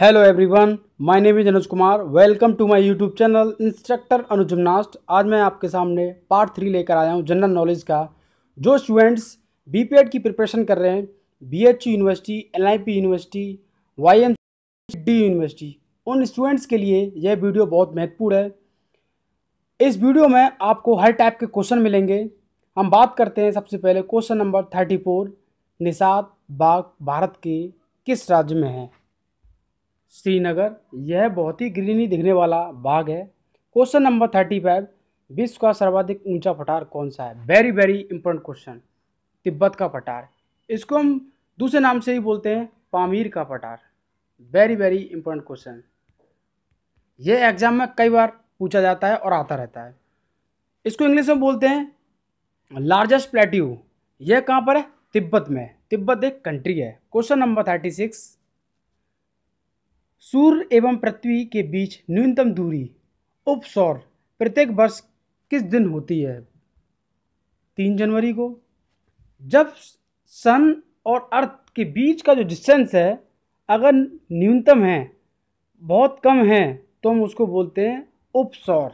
hello everyone my name is Anuj Kumar welcome to my YouTube channel instructor Anuj gymnast आज मैं आपके सामने पार्ट थ्री लेकर आया हूँ जनरल नॉलेज का जो स्टूडेंट्स बी की प्रिपरेशन कर रहे हैं B university L university Y M D university उन स्टूडेंट्स के लिए यह वीडियो बहुत महत्वपूर्ण है इस वीडियो में आपको हर टाइप के क्वेश्चन मिलेंगे हम बात करते हैं सबसे पहले question number thirty Nishat Bagh Bharat के किस राज्य में है श्रीनगर यह बहुत ही ग्रीनी दिखने वाला बाग है क्वेश्चन नंबर थर्टी फाइव विश्व का सर्वाधिक ऊंचा पठार कौन सा है very very important question Tibet का पठार इसको हम दूसरे नाम से ही बोलते हैं पामीर का पठार वेरी वेरी इंपॉर्टेंट क्वेश्चन यह एग्जाम में कई बार पूछा जाता है और आता रहता है इसको इंग्लिश में बोलते हैं लार्जेस्ट प्लेट्यू यह कहाँ पर है तिब्बत में तिब्बत एक कंट्री है क्वेश्चन नंबर थर्टी सिक्स सूर्य एवं पृथ्वी के बीच न्यूनतम दूरी उपसौर प्रत्येक वर्ष किस दिन होती है तीन जनवरी को जब सन और अर्थ के बीच का जो डिस्टेंस है अगर न्यूनतम है बहुत कम है तो हम उसको बोलते हैं उपसौर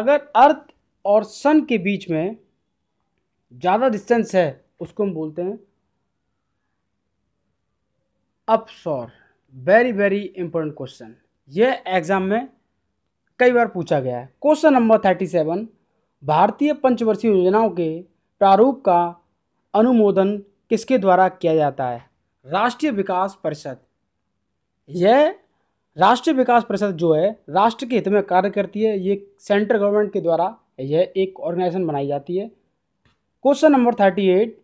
अगर अर्थ और सन के बीच में ज़्यादा डिस्टेंस है उसको हम बोलते हैं अपसौर वेरी वेरी इंपॉर्टेंट क्वेश्चन ये एग्जाम में कई बार पूछा गया है क्वेश्चन नंबर थर्टी सेवन भारतीय पंचवर्षीय योजनाओं के प्रारूप का अनुमोदन किसके द्वारा किया जाता है राष्ट्रीय विकास परिषद यह राष्ट्रीय विकास परिषद जो है राष्ट्र के हित में कार्य करती है ये सेंट्रल गवर्नमेंट के द्वारा यह एक ऑर्गेनाइजेशन बनाई जाती है क्वेश्चन नंबर थर्टी एट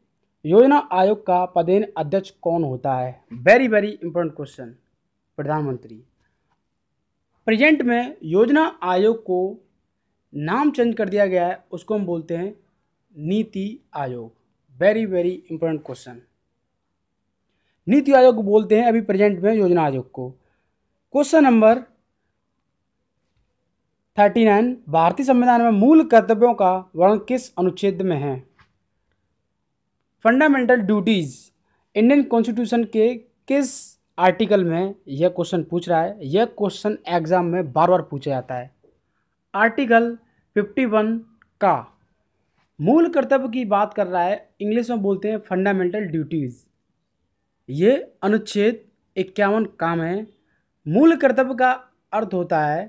योजना आयोग का पदेन अध्यक्ष कौन होता है वेरी वेरी इंपॉर्टेंट क्वेश्चन प्रधानमंत्री प्रेजेंट में योजना आयोग को नाम चेंज कर दिया गया है उसको हम बोलते हैं नीति आयोग वेरी वेरी इंपॉर्टेंट क्वेश्चन नीति आयोग बोलते हैं अभी प्रेजेंट में योजना आयोग को क्वेश्चन नंबर थर्टी नाइन भारतीय संविधान में मूल कर्तव्यों का वर्णन किस अनुच्छेद में है फंडामेंटल ड्यूटीज़ इंडियन कॉन्स्टिट्यूशन के किस आर्टिकल में यह क्वेश्चन पूछ रहा है यह क्वेश्चन एग्ज़ाम में बार बार पूछा जाता है आर्टिकल 51 का मूल कर्तव्य की बात कर रहा है इंग्लिश में बोलते हैं फंडामेंटल ड्यूटीज़ ये अनुच्छेद इक्यावन काम है मूल कर्तव्य का अर्थ होता है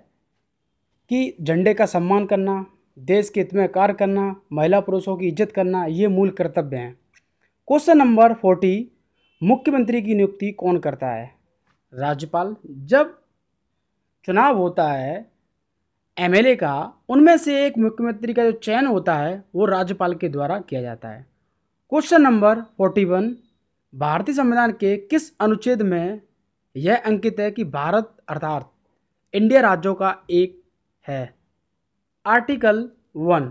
कि झंडे का सम्मान करना देश के हित में कार्य करना महिला पुरुषों की इज्जत करना ये मूल कर्तव्य हैं क्वेश्चन नंबर फोर्टी मुख्यमंत्री की नियुक्ति कौन करता है राज्यपाल जब चुनाव होता है एमएलए का उनमें से एक मुख्यमंत्री का जो चयन होता है वो राज्यपाल के द्वारा किया जाता है क्वेश्चन नंबर फोर्टी वन भारतीय संविधान के किस अनुच्छेद में यह अंकित है कि भारत अर्थात इंडिया राज्यों का एक है article one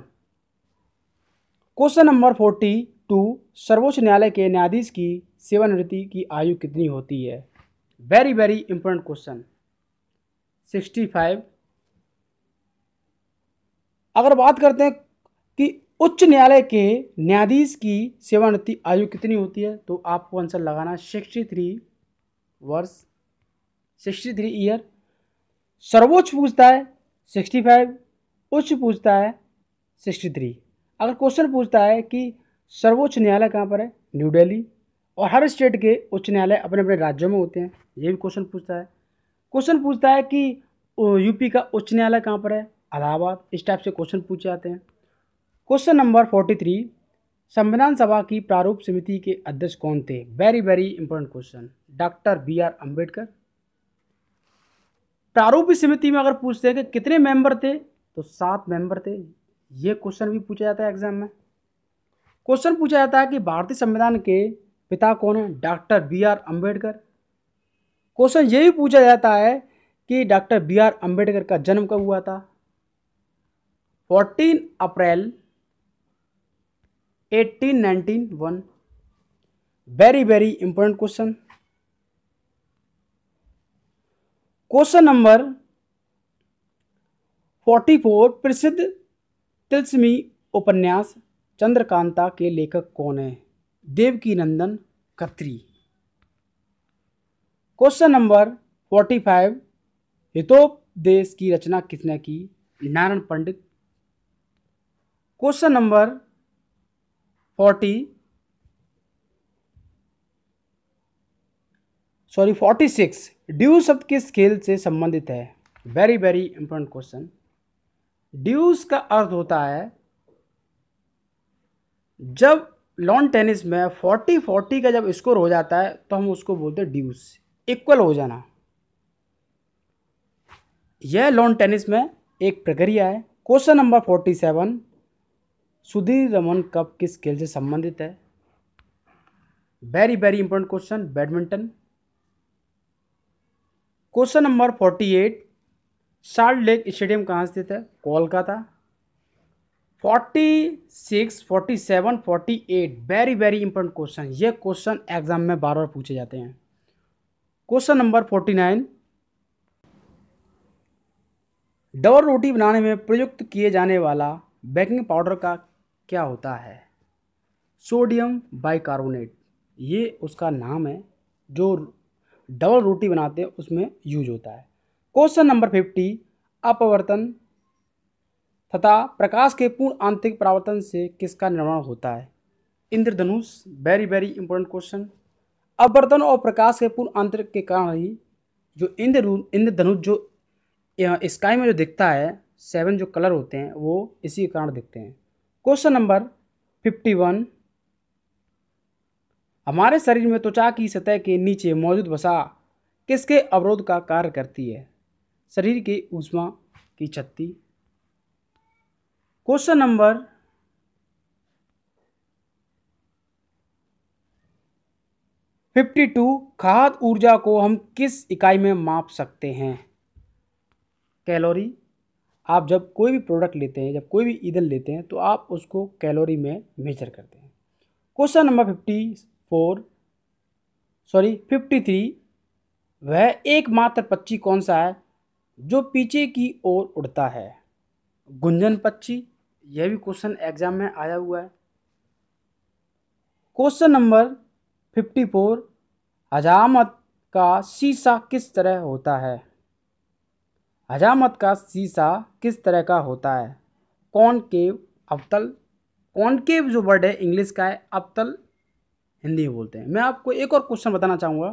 question number forty two तो सर्वोच्च न्यायालय के न्यायाधीश की सेवानिवृत्ति की आयु कितनी होती है very very important question sixty five अगर बात करते हैं कि उच्च न्यायालय के न्यायाधीश की सेवानिवृत्ति आयु कितनी होती है तो आपको आंसर लगाना सिक्सटी थ्री वर्ष सिक्सटी थ्री ईयर सर्वोच्च पूछता है सिक्सटी फाइव उच्च पूछता है सिक्सटी थ्री अगर क्वेश्चन पूछता है कि सर्वोच्च न्यायालय कहाँ पर है न्यू दिल्ली और हर स्टेट के उच्च न्यायालय अपने अपने राज्यों में होते हैं ये भी क्वेश्चन पूछता है क्वेश्चन पूछता है कि यूपी का उच्च न्यायालय कहाँ पर है इलाहाबाद इस टाइप से क्वेश्चन पूछे जाते हैं क्वेश्चन नंबर फोर्टी थ्री संविधान सभा की प्रारूप समिति के अध्यक्ष कौन थे very very important question doctor B R Ambedkar प्रारूप समिति में अगर पूछते हैं कि कितने मेंबर थे तो सात मेंबर थे ये क्वेश्चन भी पूछा जाता है एग्जाम में क्वेश्चन पूछा जाता है कि भारतीय संविधान के पिता कौन है doctor B R Ambedkar question ये भी पूछा जाता है कि डॉक्टर बी आर अम्बेडकर का जन्म कब हुआ था 14 अप्रैल 1891 very very important question question number 44 प्रसिद्ध तिलस्मी उपन्यास चंद्रकांता के लेखक कौन है Devaki Nandan Khatri question number forty five Hitopadesha की रचना किसने की Narayan Pandit question number forty sorry forty six deuce शब्द किस खेल से संबंधित है very very important question deuce का अर्थ होता है जब लॉन टेनिस में फोर्टी फोर्टी का जब स्कोर हो जाता है तो हम उसको बोलते हैं ड्यूस इक्वल हो जाना यह लॉन टेनिस में एक प्रक्रिया है question number forty seven Sudirman Cup किस खेल से संबंधित है very very important question badminton question number forty eight Salt Lake Stadium कहाँ स्थित है Kolkata forty six forty seven forty eight very very important question ये क्वेश्चन एग्जाम में बार बार पूछे जाते हैं question number forty nine double रोटी बनाने में प्रयुक्त किए जाने वाला बेकिंग पाउडर का क्या होता है सोडियम बाइकार्बोनेट ये उसका नाम है जो डबल रोटी बनाते हैं उसमें यूज होता है क्वेश्चन नंबर फिफ्टी अपवर्तन तथा प्रकाश के पूर्ण आंतरिक परावर्तन से किसका निर्माण होता है इंद्रधनुष वेरी वेरी इंपॉर्टेंट क्वेश्चन अपवर्तन और प्रकाश के पूर्ण आंतरिक के कारण ही जो इंद्र इंद्रधनुष जो स्काई में जो दिखता है सेवन जो कलर होते हैं वो इसी के कारण दिखते हैं क्वेश्चन नंबर फिफ्टी वन हमारे शरीर में त्वचा की सतह के नीचे मौजूद वसा किसके अवरोध का कार्य करती है शरीर की ऊष्मा की छत्ती क्वेश्चन नंबर फिफ्टी टू खाद ऊर्जा को हम किस इकाई में माप सकते हैं कैलोरी आप जब कोई भी प्रोडक्ट लेते हैं जब कोई भी ईंधन लेते हैं तो आप उसको कैलोरी में मेजर करते हैं question number fifty four sorry fifty three वह एकमात्र पक्षी कौन सा है जो पीछे की ओर उड़ता है गुंजन पक्षी यह भी क्वेश्चन एग्जाम में आया हुआ है क्वेश्चन नंबर फिफ्टी फोर हजामत का शीशा किस तरह होता है हजामत का शीशा किस तरह का होता है कॉनकेव अवतल कॉनकेव जो वर्ड है इंग्लिश का है अवतल हिंदी बोलते हैं मैं आपको एक और क्वेश्चन बताना चाहूँगा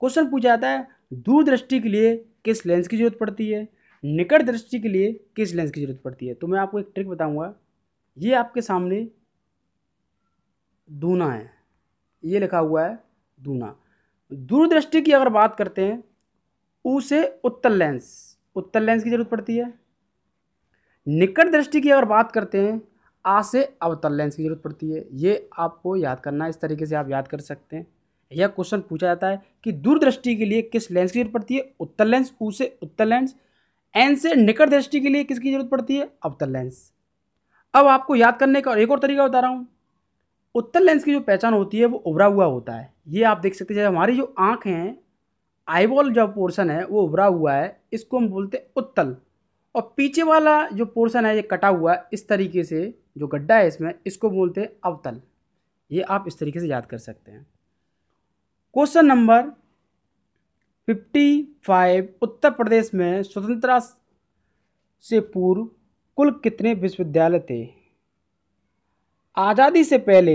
क्वेश्चन पूछा जाता है दूरदृष्टि के लिए किस लेंस की जरूरत पड़ती है निकट दृष्टि के लिए किस लेंस की ज़रूरत पड़ती है तो मैं आपको एक ट्रिक बताऊंगा ये आपके सामने दूना है ये लिखा हुआ है दूना दूरदृष्टि की अगर बात करते हैं उसे उत्तर लेंस उत्तर लेंस की ज़रूरत पड़ती है निकट दृष्टि की अगर बात करते हैं आ से अवतल लेंस की ज़रूरत पड़ती है ये आपको याद करना है इस तरीके से आप याद कर सकते हैं यह क्वेश्चन पूछा जाता है कि दूरदृष्टि के लिए किस लेंस की ज़रूरत पड़ती है उत्तर लेंस ऊ से उत्तर लेंस एन से निकट दृष्टि के लिए किसकी जरूरत पड़ती है अवतल लेंस अब आपको याद करने का एक और तरीका बता रहा हूँ उत्तल लेंस की जो पहचान होती है वो उभरा हुआ होता है ये आप देख सकते हैं हमारी जो आँख हैं आईबॉल जो पोर्शन है वो उभरा हुआ है इसको हम बोलते हैं उत्तल और पीछे वाला जो पोर्शन है ये कटा हुआ है इस तरीके से जो गड्ढा है इसमें इसको बोलते हैं अवतल ये आप इस तरीके से याद कर सकते हैं क्वेश्चन नंबर 55 उत्तर प्रदेश में स्वतंत्रता से पूर्व कुल कितने विश्वविद्यालय थे आज़ादी से पहले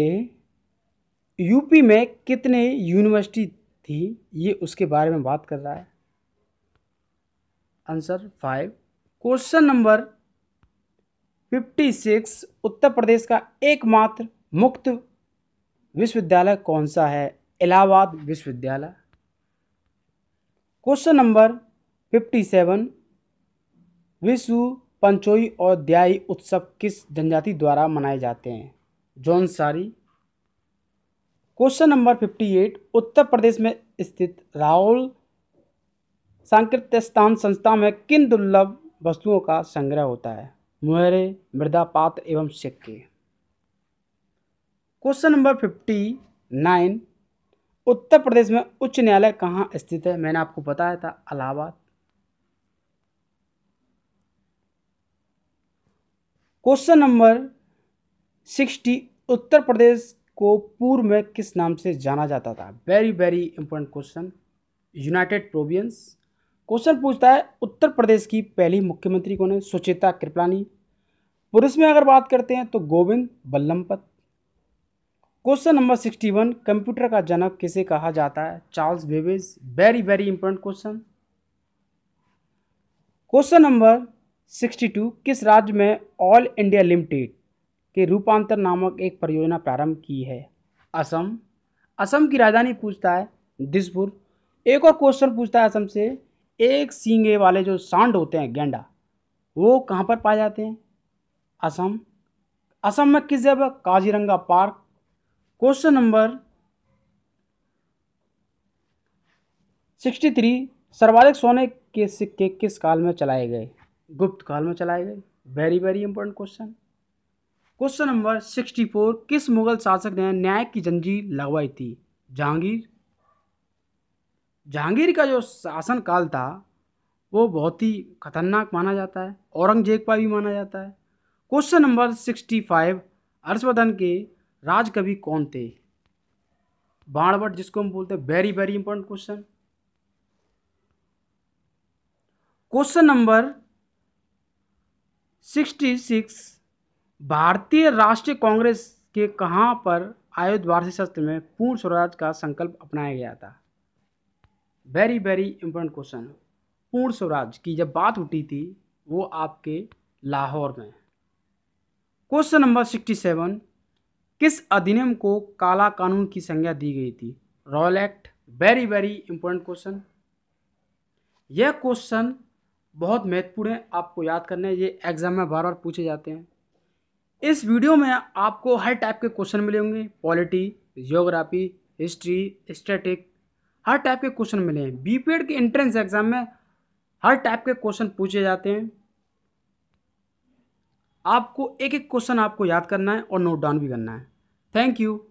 यूपी में कितने यूनिवर्सिटी थी ये उसके बारे में बात कर रहा है answer five question number fifty six Uttar Pradesh का एकमात्र मुक्त विश्वविद्यालय कौन सा है इलाहाबाद विश्वविद्यालय क्वेश्चन नंबर फिफ्टी सेवन विश्व पंचोई और द्याई उत्सव किस जनजाति द्वारा मनाए जाते हैं Jaunsari question number fifty eight Uttar Pradesh में स्थित राहुल सांकृत स्थान संस्था में किन दुर्लभ वस्तुओं का संग्रह होता है मुहरे मृदा पात्र एवं सिक्के question number fifty nine Uttar Pradesh में उच्च न्यायालय कहाँ स्थित है मैंने आपको बताया था Allahabad question number sixty Uttar Pradesh को पूर्व में किस नाम से जाना जाता था very very important question United Province question पूछता है उत्तर प्रदेश की पहली मुख्यमंत्री कौन है सुचेता कृपलानी पुरुष में अगर बात करते हैं तो गोविंद बल्लमपत question number sixty one computer का जनक किसे कहा जाता है Charles Babbage very very important question question number sixty two किस राज्य में ऑल इंडिया लिमिटेड के रूपांतर नामक एक परियोजना प्रारंभ की है असम असम की राजधानी पूछता है दिसपुर एक और क्वेश्चन पूछता है असम से एक सींगे वाले जो सांड होते हैं गेंडा वो कहाँ पर पाए जाते हैं असम असम में किस जगह Kaziranga park question number sixty three सर्वाधिक सोने के सिक्के किस काल में चलाए गए गुप्त काल में चलाए गए very very important question question number sixty four किस मुगल शासक ने न्याय की जंजीर लगवाई थी जहांगीर जहांगीर का जो शासन काल था वो बहुत ही खतरनाक माना जाता है औरंगजेब का भी माना जाता है question number sixty five Harshavardhana के राजकवि कौन थे बाणवट जिसको हम बोलते हैं very very important question question number sixty six Bharatiya Rashtriya Congress के कहाँ पर आयुध वार्षिक सत्र में पूर्ण स्वराज का संकल्प अपनाया गया था वेरी वेरी इंपॉर्टेंट क्वेश्चन पूर्ण स्वराज की जब बात उठी थी वो आपके लाहौर में क्वेश्चन नंबर सिक्सटी सेवन किस अधिनियम को काला कानून की संज्ञा दी गई थी royal act very very important question यह क्वेश्चन बहुत महत्वपूर्ण है आपको याद करने ये एग्जाम में बार बार पूछे जाते हैं इस वीडियो में आपको हर टाइप के क्वेश्चन मिले होंगे पॉलिटी जियोग्राफी हिस्ट्री स्टेटिक हर टाइप के क्वेश्चन मिले हैं बी के एंट्रेंस एग्जाम में हर टाइप के क्वेश्चन पूछे जाते हैं आपको एक एक क्वेश्चन आपको याद करना है और नोट डाउन भी करना है थैंक यू